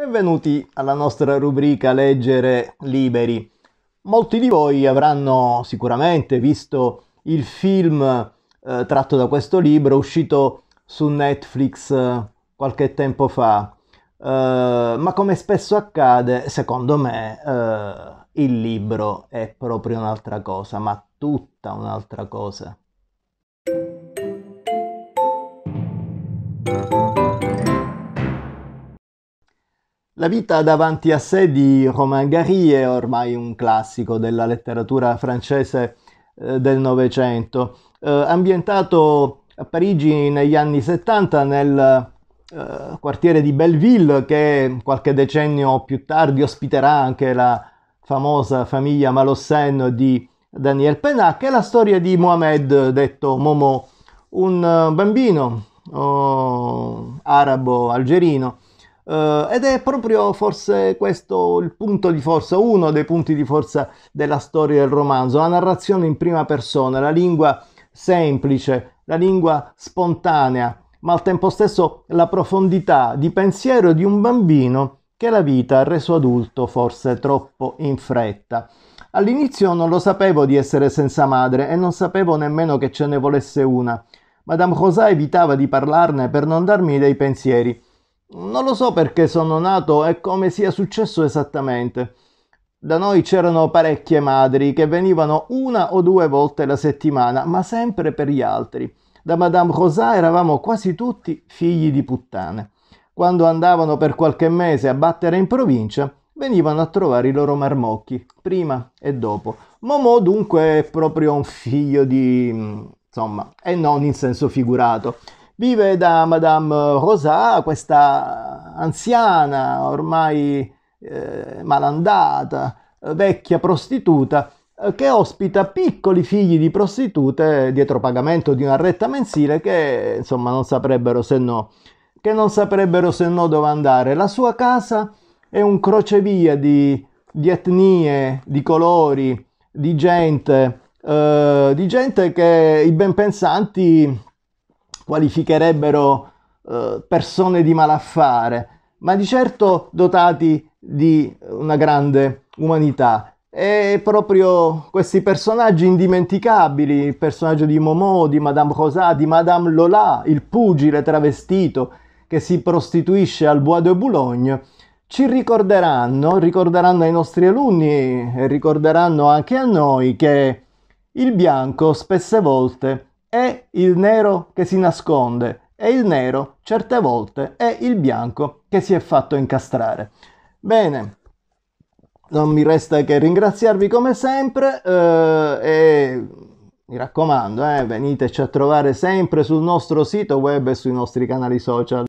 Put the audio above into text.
Benvenuti alla nostra rubrica Leggere Liberi. Molti di voi avranno sicuramente visto il film eh, tratto da questo libro uscito su Netflix eh, qualche tempo fa, eh, ma come spesso accade, secondo me, eh, il libro è proprio un'altra cosa, ma tutta un'altra cosa. La vita davanti a sé di Romain Gary è ormai un classico della letteratura francese eh, del Novecento, eh, ambientato a Parigi negli anni 70 nel eh, quartiere di Belleville che qualche decennio più tardi ospiterà anche la famosa famiglia Malossenno di Daniel Penac, è la storia di Mohamed, detto Momo, un eh, bambino oh, arabo algerino Uh, ed è proprio forse questo il punto di forza, uno dei punti di forza della storia del romanzo, la narrazione in prima persona, la lingua semplice, la lingua spontanea, ma al tempo stesso la profondità di pensiero di un bambino che la vita ha reso adulto forse troppo in fretta. All'inizio non lo sapevo di essere senza madre e non sapevo nemmeno che ce ne volesse una. Madame Rosa evitava di parlarne per non darmi dei pensieri non lo so perché sono nato e come sia successo esattamente. Da noi c'erano parecchie madri che venivano una o due volte la settimana, ma sempre per gli altri. Da Madame Rosa eravamo quasi tutti figli di puttane. Quando andavano per qualche mese a battere in provincia, venivano a trovare i loro marmocchi, prima e dopo. Momò dunque è proprio un figlio di... Mm, insomma, e non in senso figurato. Vive da Madame Rosa, questa anziana, ormai eh, malandata, vecchia prostituta, eh, che ospita piccoli figli di prostitute dietro pagamento di una retta mensile che insomma non saprebbero se no, saprebbero se no dove andare. La sua casa è un crocevia di, di etnie, di colori, di gente, eh, di gente che i ben pensanti qualificherebbero eh, persone di malaffare, ma di certo dotati di una grande umanità. E proprio questi personaggi indimenticabili, il personaggio di Momo, di Madame Rosa, di Madame Lola, il pugile travestito che si prostituisce al Bois de Boulogne, ci ricorderanno, ricorderanno ai nostri alunni e ricorderanno anche a noi che il bianco spesse volte è il nero che si nasconde e il nero certe volte è il bianco che si è fatto incastrare. Bene, non mi resta che ringraziarvi come sempre eh, e mi raccomando, eh, veniteci a trovare sempre sul nostro sito web e sui nostri canali social.